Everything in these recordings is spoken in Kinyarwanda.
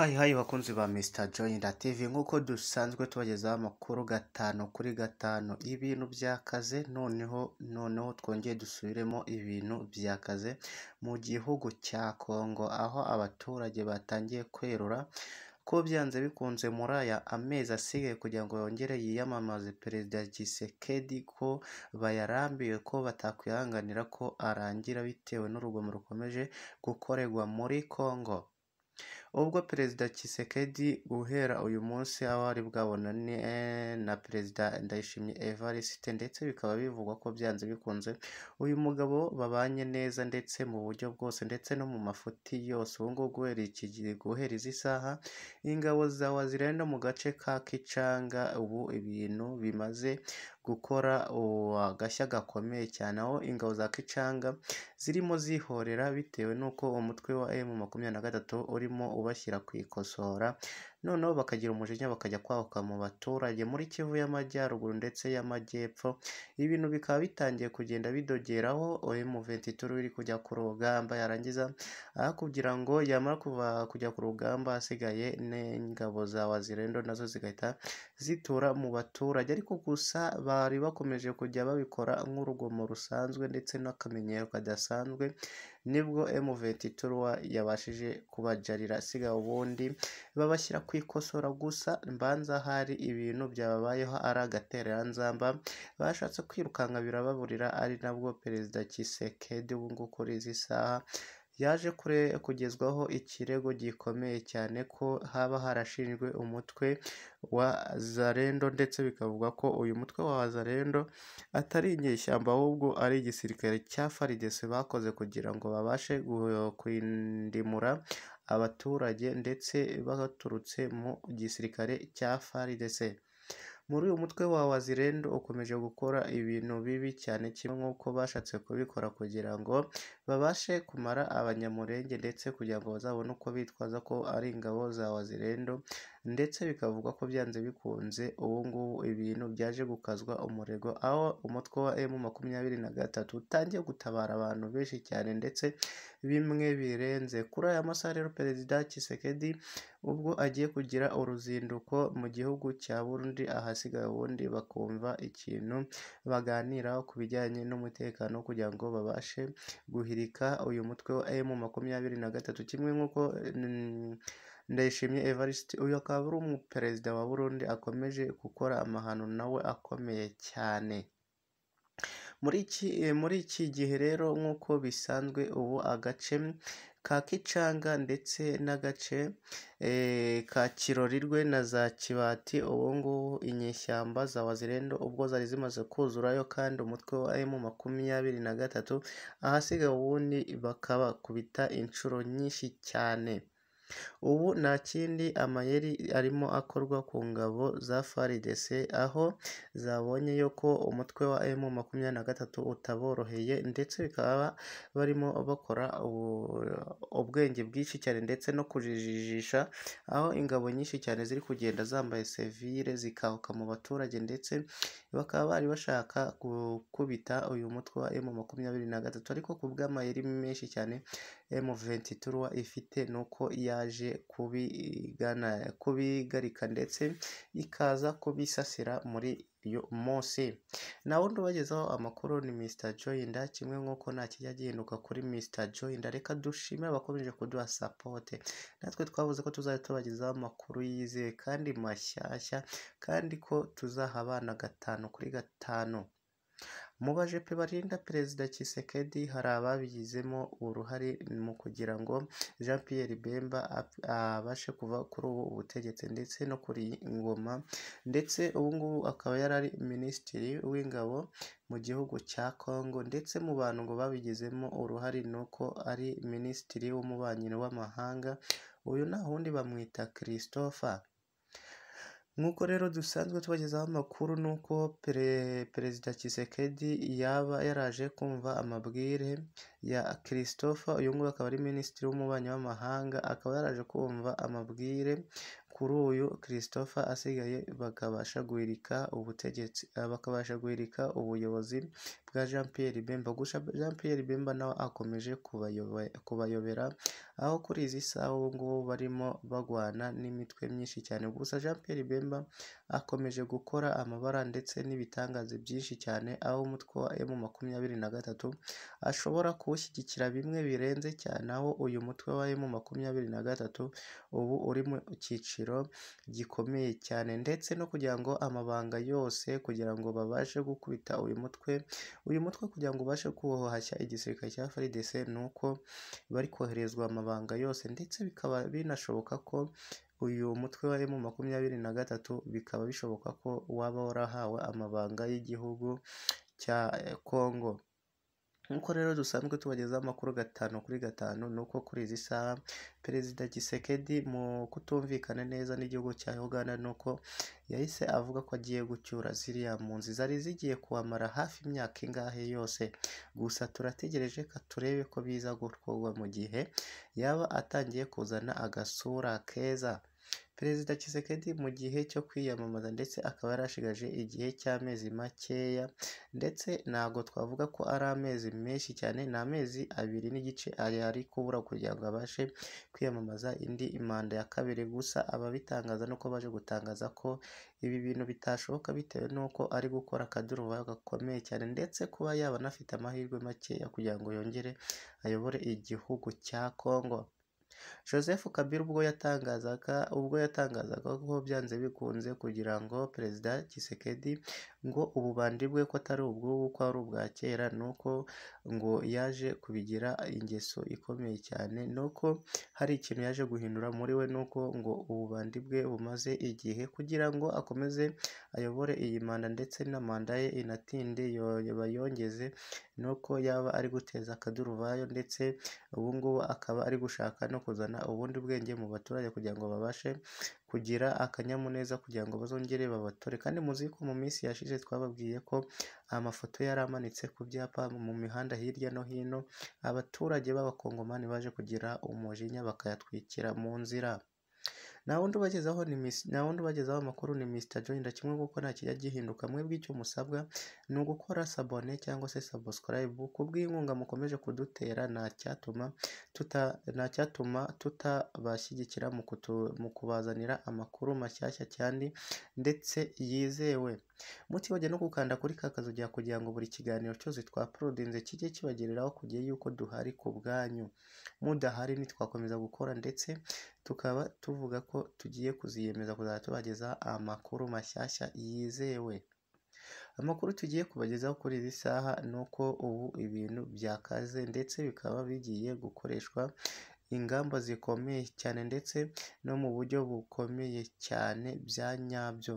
hayi hayi bakunzi ba Mr Joyner TV nk'uko dusanzwe tubagezaho amakuru gatanu kuri gatanu ibintu byakaze noneho noneho twongeye dusubiremo ibintu byakaze mu gihugu cya Congo aho abaturage batangiye kwerura ko byanze bikunze muri aya amezi asigaye kugira ngo yongere yiyamamaze perezida Tshisekedi ko bayarambiwe ko batakwihanganira ko arangira bitewe n'urugomo rukomeje gukorerwa muri Congo ubwo Perezida kisekedi guhera uyu munsi abari bwabonane eh, na Perezida Ndayishimiye Evariste ndetse bikaba bivugwa ko byanze bikunze uyu mugabo babanye neza ndetse mu buryo bwose ndetse no mu mafuti yose ubu ngubu guhera izi saha ingabo za Waziraya mu gace ka Kicanga ubu ibintu bimaze gukora agashya gakomeye cyane aho ingabo za kicanga zirimo zihorera bitewe n'uko umutwe wa M makumyabiri na gatatu urimo kubashyira ku ikosora noneho bakagira umujinya bakajya kwahuka mu baturage muri Kivu y'Amajyaruguru ndetse y'Amajyepfo ibintu bikaba bitangiye kugenda bidogeraho M23 iri kujya ku rugamba yarangiza kugira ngo yamara kujya ku rugamba hasigaye n'ingabo za Wazirendo nazo zigahita zitura mu baturage ariko gusa bari bakomeje kujya babikora nk'urugomo rusanzwe ndetse n'akamenyero kadasanzwe nibwo M23 yabashije kubajarira sigaho ubundi babashyira kwikosora gusa mbanza hari ibintu byababayeho ari agatereranzamba bashatse kwirukanka birababurira ari nabwo perezida Tshisekedi ubungubu kuri izi saha yaje kugezwaho ikirego gikomeye cyane ko haba harashinjwe umutwe wa zarendo ndetse bikavuga ko uyu mutwe wa zarendo atari inyeshyamba ahubwo ari igisirikare cya faridese bakoze kugira ngo babashe kwindimura abaturage ndetse baturutse mu gisirikare cya FARDC muri uyu mutwe wa Wazalendo ukomeje gukora ibintu bibi cyane kimwe nk'uko bashatse kubikora kugira ngo babashe kumara abanyamurenge ndetse kugira ngo bazabone uko bitwaza ko ari ingabo za Wazirendo ndetse bikavugwa ko byanze bikunze ubu ngubu ibintu byaje gukazwa umurego aho umutwe wa emu makumyabiri na gatatu utangiye gutabara abantu benshi cyane ndetse bimwe birenze kuri aya masaha rero perezida Kisekedi ubwo agiye kugira uruzinduko mu gihugu cya Burundi ahasigaye ubundi bakumva ikintu baganiraho ku bijyanye n'umutekano kugira ngo babashe guhirika kuzirika uyu mutwe wa emu makumyabiri na gatatu kimwe nk'uko mm, ndayishimye evariste uyu akaba ari umuperezida wa burundi akomeje gukora amahano nawe akomeye cyane Muri iki gihe rero nk'uko bisanzwe ubu agace ka Kicanga ndetse n'agace eh, ka Kirorirwe na za Kibati ubu ngubu inyeshyamba za Wazirendo ubwo zari zimaze kuzurayo kandi umutwe wa M makumyabiri na gatatu ahasigaye ubundi bakabakubita inshuro nyinshi cyane. Ubu nta kindi amayeri arimo akorwa ku ngabo za FARDC aho zabonyeyo ko umutwe wa M23 utaboroheye ndetse bakaba barimo bakora ubwenge bwinshi cyane ndetse no kujijisha aho ingabo nyinshi cyane ziri kugenda zambaye serivire zikahuka mu baturage ndetse bakaba bari bashaka gukubita uyu mutwe wa M23 ariko ku bw'amayeri menshi cyane M23 ifite nuko ya yaje kubigarika ndetse ikaza kubisasira muri uyu munsi nta wundi ubagezaho amakuru ni Mr Joyinda kimwe nk'uko nta kijya gihinduka kuri Mr Joyinda reka dushimire abakomeje kuduha sapote natwe twavuze ko tuzajya tubagezaho amakuru yizewe kandi mashyashya kandi ko tuzaha abana gatanu kuri gatanu Mu bajepe barinda Perezida Tshisekedi hari ababigizemo uruhare mu kugira ngo Jean Pierre Bemba abashe kuva kuri ubu butegetsi ndetse no kuri iyi ndetse ubu ngubu akaba yari ari Minisitiri w'Ingabo mu gihugu cya Congo ndetse mu bantu ngo babigizemo uruhare ni uko ari Minisitiri w'Umubanyi n'Amahanga uyu nta wundi bamwita Christopher nk'uko rero dusanzwe tubagezaho amakuru ni uko perezida Kisekedi yaba yaraje kumva amabwire ya Christopher uyu nguyu akaba ari minisitiri w'umubanyi w'amahanga, akaba yaraje kumva amabwire kuri uyu Christopher asigaye bakabasha guhirika ubutegetsi ah, bakabasha guhirika ubuyobozi bwa Jean Pierre Bemba gusa Jean Pierre Bemba nawe akomeje kubayobera aho kuri izi saha ubu ngubu barimo bagwana n'imitwe myinshi cyane gusa Jean Pierre Bemba akomeje gukora amabara ndetse n'ibitangaza byinshi cyane aho umutwe wa M makumyabiri na gatatu ashobora kuwushyigikira bimwe birenze cyane aho uyu mutwe wa M makumyabiri na gatatu ubu uri mu cyiciro cyiciro gikomeye cyane ndetse no kugira ngo amabanga yose kugira ngo babashe gukubita uyu mutwe. Uyu mutwe kugira ngo ubashe kuwuhashya igisirikare cya FARDC ni uko bari koherezwa amabanga yose ndetse bikaba binashoboka ko uyu mutwe wa M makumyabiri na gatatu bikaba bishoboka ko waba warahawe amabanga y'igihugu cya Kongo. nk'uko rero dusanzwe tubagezaho amakuru gatanu kuri gatanu ni uko kuri izi saha perezida gisekedi mu kutumvikana neza n'igihugu cya uganda ni uko yahise avuga ko agiye gucyura ziriya mpunzi zari zigiye kuhamara hafi imyaka ingahe yose gusa turategereje ko turebe ko biza gukorwa mu gihe yaba atangiye kuzana agasura keza Perezida Tshisekedi mu gihe cyo kwiyamamaza ndetse akaba yarashigaje igihe cy'amezi makeya ndetse ntabwo twavuga ko ari amezi menshi cyane ni amezi abiri n'igice ari kubura kugira ngo abashe kwiyamamaza indi manda ya kabiri gusa ababitangaza nuko baje gutangaza ko ibi bintu bitashoboka bitewe nuko ari gukora akaduruvayo gakomeye cyane ndetse kuba yaba anafite amahirwe makeya kugira ngo yongere ayobore igihugu cya Congo. Joseph Kabila ubwo yatangazaga ko byanze bikunze kugira ngo Perezida Tshisekedi ngo ububandi bwe ko atari ubw'ubu ko ari ubwa kera nuko ngo yaje kubigira ingeso ikomeye cyane nuko hari ikintu yaje guhindura muri we nuko ngo ububandi bwe bumaze igihe kugira ngo akomeze ayobore iyi manda ndetse na manda ye inatinde bayongeze nuko yaba ari guteza akaduruvayo ndetse ubu ngubu akaba ari gushaka no kuzana ubundi bwenge mu baturage kugira ngo babashe kugira akanyamuneza kugira ngo bazongere babatore kandi muzi ko mu minsi yashize twababwiye ko amafoto yari amanitse ku byapa mu mihanda hirya no hino abaturage b'abakongomani baje kugira umujinya bakayatwikira mu nzira. Nta wundi ubagezaho amakuru ni Mr Joy kimwe kuko ntakijya gihinduka mwebwe icyo musabwa ni ugukora sabone cyangwa se subscribe kubw'inkunga mukomeje kudutera ntacyatuma tutabashyigikira mu kubazanira amakuru mashyashya cyane ndetse yizewe. Mutibagiwe no gukanda kuri ka kazu kugira ngo buri kiganiro cyose twaporodinze kijye kibageraho ku gihe yuko duhari ku bwanyu. Mudahari ntitwakomeza gukora ndetse tukaba tuvuga ko tugiye kuziyemeza kuzajya tubagezaho amakuru mashyashya yizewe. Amakuru tugiye kubagezaho kuri izi saha ni uko ubu ibintu byakaze ndetse bikaba bigiye gukoreshwa ingamba zikomeye cyane ndetse no mu buryo bukomeye cyane bya nyabyo.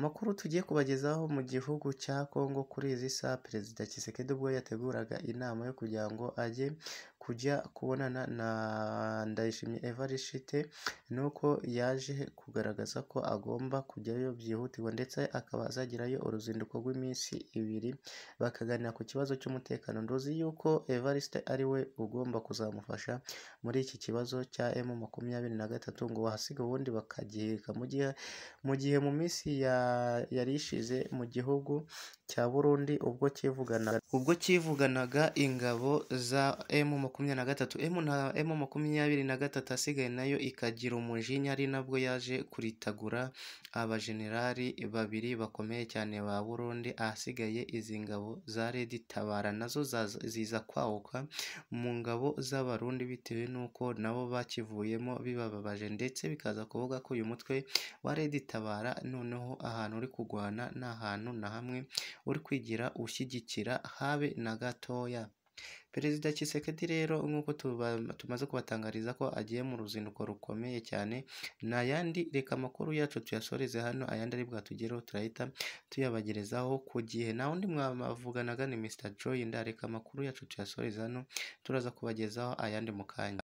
Amakuru tugiye kubagezaho mu gihugu cya Congo kuri izi saha Perezida Tshisekedi ubwo yateguraga inama yo kugira ngo ajye kujya kubonana na Ndayishimye Evariste nuko yaje kugaragaza ko agomba kujyayo byihutirwa ndetse akaba azagirayo uruzinduko rw'iminsi ibiri bakaganira ku kibazo cy'umutekano nduzi yuko Evariste ari we ugomba kuzamufasha muri iki kibazo cya M makumyabiri na gatatu ngo wahasiga ubundi bakagihirika mu gihe mu gihe mu minsi yari ishize mu gihugu cya Burundi ubwo cyivuganaga ubwo cyivuganaga ingabo za M makumyabiri makumyabiri na gatatu emu na emu makumyabiri na gatatu asigaye nayo ikagira umujinya ari nabwo yaje kuritagura abajenerali babiri bakomeye cyane ba burundi ahasigaye izi ngabo za redi tabara nazo ziza kwahuka mu ngabo z'abarundi bitewe n'uko nabo bakivuyemo bibababaje ndetse bikaza kuvuga ko uyu mutwe wa redi tabara noneho ahantu uri kurwana ni ahantu na hamwe uri kwigira ushyigikira habe na gatoya Perezida Tshisekedi rero nk'uko tumaze kubatangariza ko agiye mu ruzinduko rukomeye cyane nta yandi reka amakuru yacu tuyasoreze hano ayandi ari bwatugereho turahita tuyabagerezaho ku gihe nta wundi mwavuganaga ni Mr Joy ndareka amakuru yacu tuyasoreze hano turaza kubagezaho ayandi mu kanya.